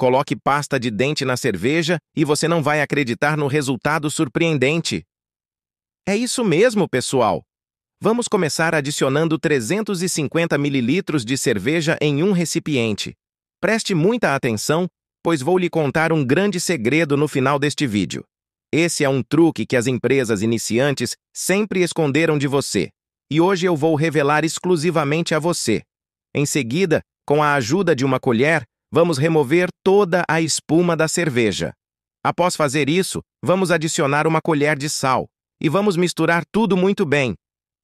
Coloque pasta de dente na cerveja e você não vai acreditar no resultado surpreendente. É isso mesmo, pessoal! Vamos começar adicionando 350 ml de cerveja em um recipiente. Preste muita atenção, pois vou lhe contar um grande segredo no final deste vídeo. Esse é um truque que as empresas iniciantes sempre esconderam de você, e hoje eu vou revelar exclusivamente a você. Em seguida, com a ajuda de uma colher, vamos remover toda a espuma da cerveja. Após fazer isso, vamos adicionar uma colher de sal e vamos misturar tudo muito bem.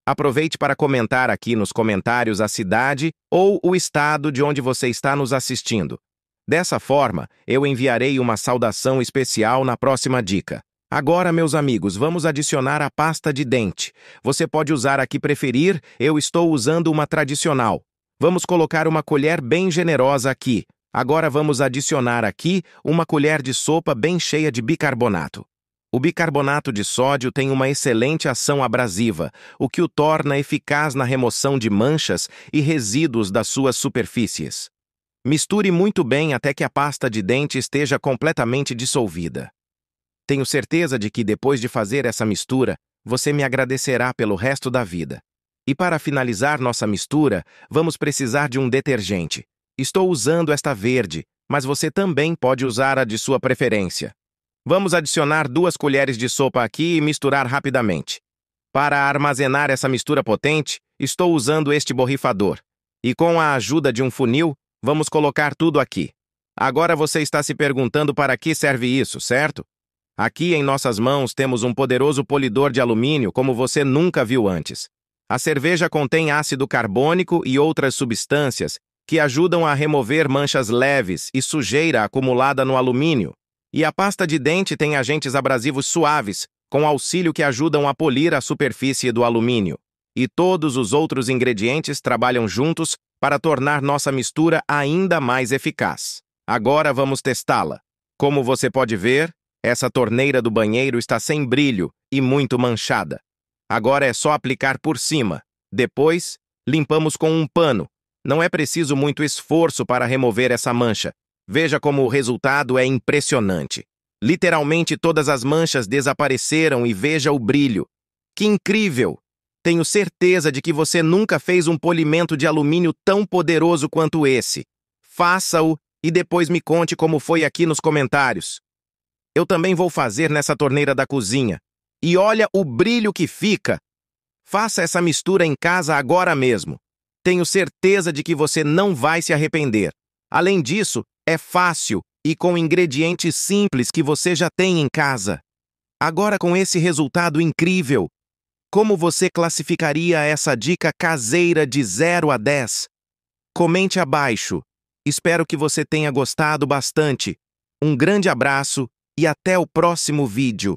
Aproveite para comentar aqui nos comentários a cidade ou o estado de onde você está nos assistindo. Dessa forma, eu enviarei uma saudação especial na próxima dica. Agora, meus amigos, vamos adicionar a pasta de dente. Você pode usar a que preferir, eu estou usando uma tradicional. Vamos colocar uma colher bem generosa aqui. Agora vamos adicionar aqui uma colher de sopa bem cheia de bicarbonato. O bicarbonato de sódio tem uma excelente ação abrasiva, o que o torna eficaz na remoção de manchas e resíduos das suas superfícies. Misture muito bem até que a pasta de dente esteja completamente dissolvida. Tenho certeza de que depois de fazer essa mistura, você me agradecerá pelo resto da vida. E para finalizar nossa mistura, vamos precisar de um detergente. Estou usando esta verde, mas você também pode usar a de sua preferência. Vamos adicionar duas colheres de sopa aqui e misturar rapidamente. Para armazenar essa mistura potente, estou usando este borrifador. E com a ajuda de um funil, vamos colocar tudo aqui. Agora você está se perguntando para que serve isso, certo? Aqui em nossas mãos temos um poderoso polidor de alumínio como você nunca viu antes. A cerveja contém ácido carbônico e outras substâncias que ajudam a remover manchas leves e sujeira acumulada no alumínio. E a pasta de dente tem agentes abrasivos suaves, com auxílio que ajudam a polir a superfície do alumínio. E todos os outros ingredientes trabalham juntos para tornar nossa mistura ainda mais eficaz. Agora vamos testá-la. Como você pode ver, essa torneira do banheiro está sem brilho e muito manchada. Agora é só aplicar por cima. Depois, limpamos com um pano não é preciso muito esforço para remover essa mancha. Veja como o resultado é impressionante. Literalmente todas as manchas desapareceram e veja o brilho. Que incrível! Tenho certeza de que você nunca fez um polimento de alumínio tão poderoso quanto esse. Faça-o e depois me conte como foi aqui nos comentários. Eu também vou fazer nessa torneira da cozinha. E olha o brilho que fica! Faça essa mistura em casa agora mesmo. Tenho certeza de que você não vai se arrepender. Além disso, é fácil e com ingredientes simples que você já tem em casa. Agora, com esse resultado incrível, como você classificaria essa dica caseira de 0 a 10? Comente abaixo. Espero que você tenha gostado bastante. Um grande abraço e até o próximo vídeo.